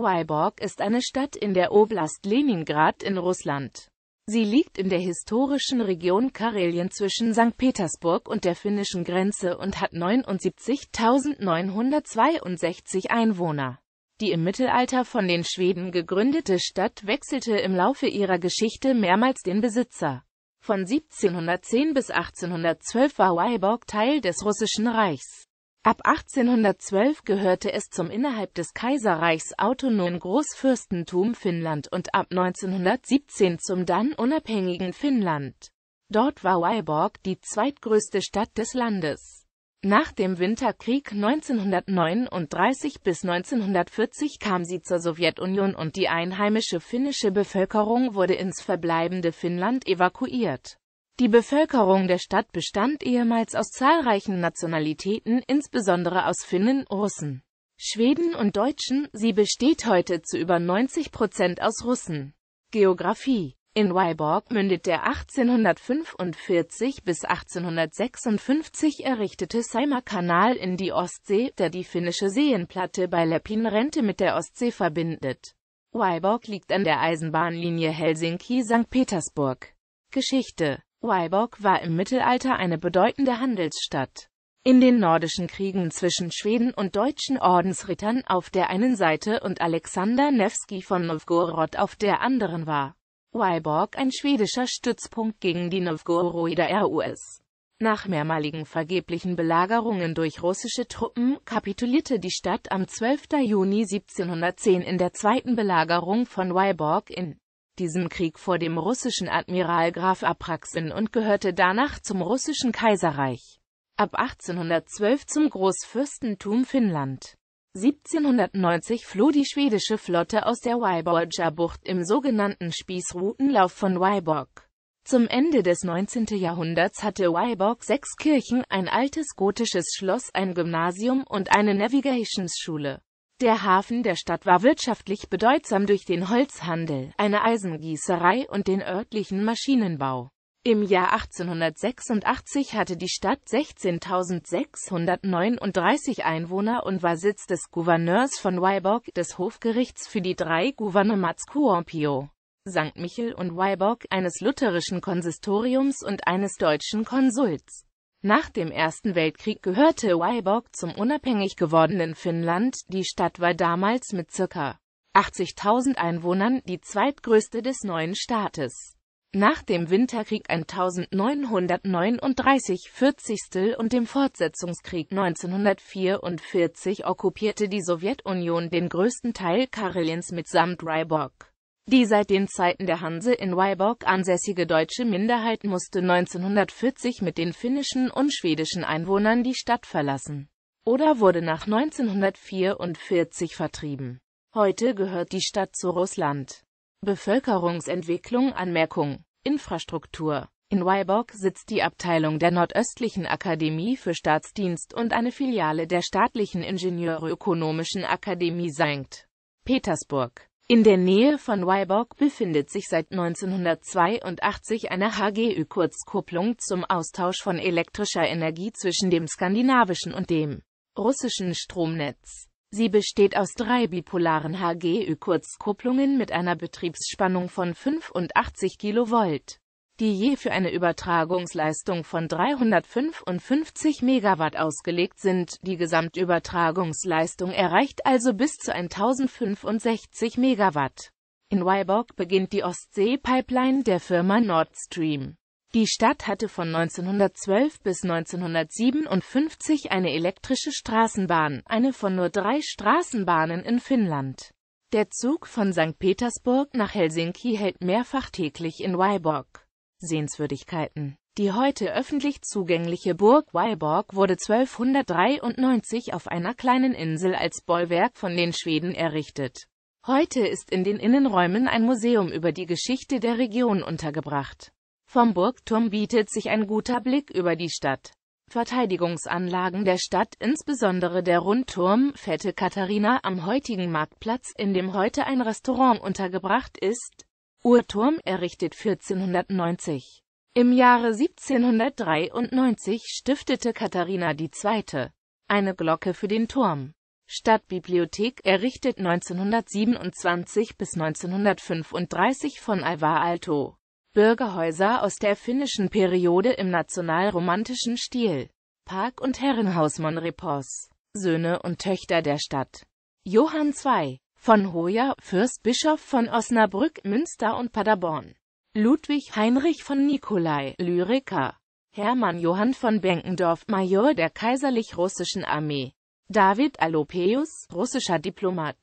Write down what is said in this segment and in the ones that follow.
Wyborg ist eine Stadt in der Oblast Leningrad in Russland. Sie liegt in der historischen Region Karelien zwischen St. Petersburg und der finnischen Grenze und hat 79.962 Einwohner. Die im Mittelalter von den Schweden gegründete Stadt wechselte im Laufe ihrer Geschichte mehrmals den Besitzer. Von 1710 bis 1812 war Wyborg Teil des Russischen Reichs. Ab 1812 gehörte es zum innerhalb des Kaiserreichs autonomen Großfürstentum Finnland und ab 1917 zum dann unabhängigen Finnland. Dort war Weilborg die zweitgrößte Stadt des Landes. Nach dem Winterkrieg 1939 bis 1940 kam sie zur Sowjetunion und die einheimische finnische Bevölkerung wurde ins verbleibende Finnland evakuiert. Die Bevölkerung der Stadt bestand ehemals aus zahlreichen Nationalitäten, insbesondere aus Finnen, Russen, Schweden und Deutschen, sie besteht heute zu über 90 Prozent aus Russen. Geografie In Wyborg mündet der 1845 bis 1856 errichtete saima kanal in die Ostsee, der die finnische Seenplatte bei Lepin-Rente mit der Ostsee verbindet. Wyborg liegt an der Eisenbahnlinie Helsinki-St. Petersburg. Geschichte Wyborg war im Mittelalter eine bedeutende Handelsstadt. In den nordischen Kriegen zwischen Schweden und deutschen Ordensrittern auf der einen Seite und Alexander Nevsky von Novgorod auf der anderen war Weiborg ein schwedischer Stützpunkt gegen die Novgoroder RUS. Nach mehrmaligen vergeblichen Belagerungen durch russische Truppen kapitulierte die Stadt am 12. Juni 1710 in der zweiten Belagerung von Weiborg in diesem Krieg vor dem russischen Admiral Graf Apraxin und gehörte danach zum russischen Kaiserreich. Ab 1812 zum Großfürstentum Finnland. 1790 floh die schwedische Flotte aus der Wyborger Bucht im sogenannten Spießrutenlauf von Wyborg. Zum Ende des 19. Jahrhunderts hatte Wyborg sechs Kirchen, ein altes gotisches Schloss, ein Gymnasium und eine Navigationsschule. Der Hafen der Stadt war wirtschaftlich bedeutsam durch den Holzhandel, eine Eisengießerei und den örtlichen Maschinenbau. Im Jahr 1886 hatte die Stadt 16.639 Einwohner und war Sitz des Gouverneurs von Weilburg, des Hofgerichts für die drei Gouvernements Kuopio, St. Michel und Weilburg, eines lutherischen Konsistoriums und eines deutschen Konsuls. Nach dem Ersten Weltkrieg gehörte Weilburg zum unabhängig gewordenen Finnland, die Stadt war damals mit ca. 80.000 Einwohnern die zweitgrößte des neuen Staates. Nach dem Winterkrieg 1939 40. und dem Fortsetzungskrieg 1944 okkupierte die Sowjetunion den größten Teil Kareliens mitsamt Ryborg. Die seit den Zeiten der Hanse in Weilburg ansässige deutsche Minderheit musste 1940 mit den finnischen und schwedischen Einwohnern die Stadt verlassen oder wurde nach 1944 vertrieben. Heute gehört die Stadt zu Russland. Bevölkerungsentwicklung Anmerkung Infrastruktur In Weilburg sitzt die Abteilung der Nordöstlichen Akademie für Staatsdienst und eine Filiale der Staatlichen Ingenieurökonomischen Akademie St. Petersburg. In der Nähe von Weiborg befindet sich seit 1982 eine HGÜ-Kurzkupplung zum Austausch von elektrischer Energie zwischen dem skandinavischen und dem russischen Stromnetz. Sie besteht aus drei bipolaren HGÜ-Kurzkupplungen mit einer Betriebsspannung von 85 kV die je für eine Übertragungsleistung von 355 Megawatt ausgelegt sind. Die Gesamtübertragungsleistung erreicht also bis zu 1065 Megawatt. In Wyborg beginnt die Ostsee-Pipeline der Firma Nord Stream. Die Stadt hatte von 1912 bis 1957 eine elektrische Straßenbahn, eine von nur drei Straßenbahnen in Finnland. Der Zug von St. Petersburg nach Helsinki hält mehrfach täglich in Wyborg. Sehenswürdigkeiten Die heute öffentlich zugängliche Burg Weiborg wurde 1293 auf einer kleinen Insel als Bollwerk von den Schweden errichtet. Heute ist in den Innenräumen ein Museum über die Geschichte der Region untergebracht. Vom Burgturm bietet sich ein guter Blick über die Stadt. Verteidigungsanlagen der Stadt, insbesondere der Rundturm Fette Katharina am heutigen Marktplatz, in dem heute ein Restaurant untergebracht ist, Uhrturm errichtet 1490. Im Jahre 1793 stiftete Katharina II. eine Glocke für den Turm. Stadtbibliothek errichtet 1927 bis 1935 von Alvar Aalto. Bürgerhäuser aus der finnischen Periode im nationalromantischen Stil. Park- und Herrenhaus Monrepos. Söhne und Töchter der Stadt. Johann II von Hoya, Fürstbischof von Osnabrück, Münster und Paderborn. Ludwig Heinrich von Nikolai, Lyriker. Hermann Johann von Benkendorf, Major der Kaiserlich-Russischen Armee. David Alopeus, russischer Diplomat.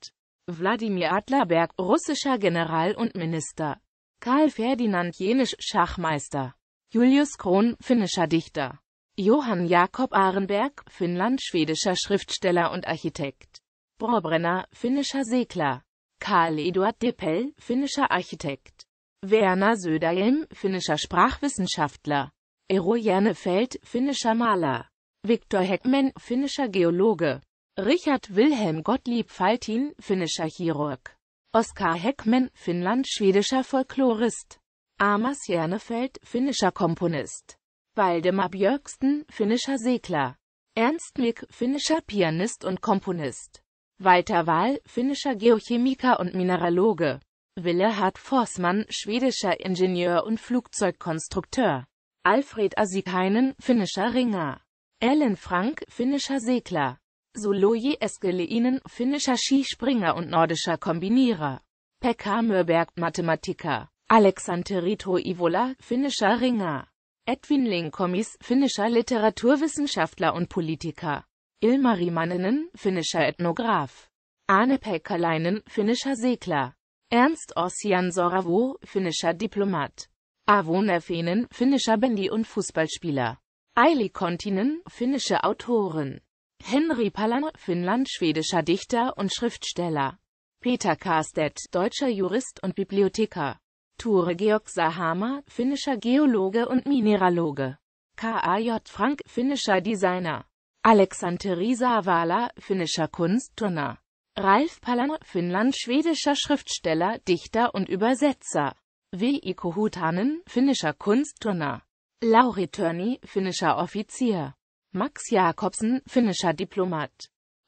Wladimir Adlerberg, russischer General und Minister. Karl Ferdinand Jenisch, Schachmeister. Julius Krohn, finnischer Dichter. Johann Jakob Arenberg, Finnland-schwedischer Schriftsteller und Architekt. Borbrenner, finnischer Segler. Karl Eduard Dippel, finnischer Architekt. Werner Söderhjelm, finnischer Sprachwissenschaftler. Ero Järnefeld, finnischer Maler. Viktor Heckmann, finnischer Geologe. Richard Wilhelm Gottlieb Faltin, finnischer Chirurg. Oskar Heckmann, Finnland, schwedischer Folklorist. Amas Järnefeld, finnischer Komponist. Waldemar Björksten, finnischer Segler. Ernst Mick, finnischer Pianist und Komponist. Walter Wahl, finnischer Geochemiker und Mineraloge. Willehard Forsman, schwedischer Ingenieur und Flugzeugkonstrukteur. Alfred Asikainen, finnischer Ringer. Ellen Frank, finnischer Segler. Soloji Eskeleinen, finnischer Skispringer und nordischer Kombinierer. Pekka Mörberg, Mathematiker. Alexander Rito Ivola, finnischer Ringer. Edwin Linkomis, finnischer Literaturwissenschaftler und Politiker. Ilmari Manninen, finnischer Ethnograph. Arne Pekkaläinen, finnischer Segler. Ernst Ossian Soravo, finnischer Diplomat. Avo Nefenen, finnischer Bandy- und Fußballspieler. Eili Kontinen, finnische Autorin. Henry Palan, Finnland, schwedischer Dichter und Schriftsteller. Peter Karstedt, deutscher Jurist und Bibliotheker. Ture Georg Sahama, finnischer Geologe und Mineraloge. K.A.J. Frank, finnischer Designer. Alexanteri Avala, finnischer Kunstturner. Ralf Palan, Finnland, schwedischer Schriftsteller, Dichter und Übersetzer. V. Kohutanen, finnischer Kunstturner. Lauri Törni, finnischer Offizier. Max Jakobsen, finnischer Diplomat.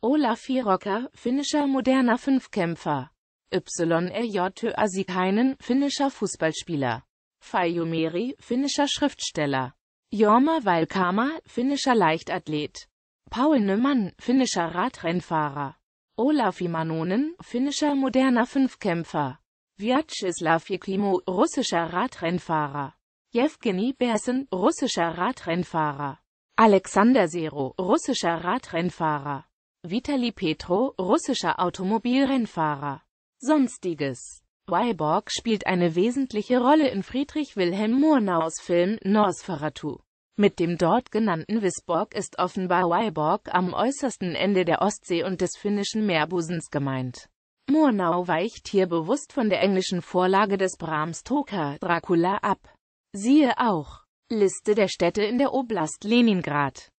Olaf Rocker, finnischer moderner Fünfkämpfer. YLJ Asikainen, finnischer Fußballspieler. Fayumeri, finnischer Schriftsteller. Jorma Valkama, finnischer Leichtathlet. Paul Nömann, finnischer Radrennfahrer. Olaf Imanonen, finnischer moderner Fünfkämpfer. Vyacheslav Jekimo, russischer Radrennfahrer. Jewgeni Bersen, russischer Radrennfahrer. Alexander Sero, russischer Radrennfahrer. Vitali Petro, russischer Automobilrennfahrer. Sonstiges Weiborg spielt eine wesentliche Rolle in Friedrich Wilhelm Murnau's Film Nosferatu. Mit dem dort genannten Visborg ist offenbar Weiborg am äußersten Ende der Ostsee und des finnischen Meerbusens gemeint. Murnau weicht hier bewusst von der englischen Vorlage des Bram Stoker Dracula ab. Siehe auch Liste der Städte in der Oblast Leningrad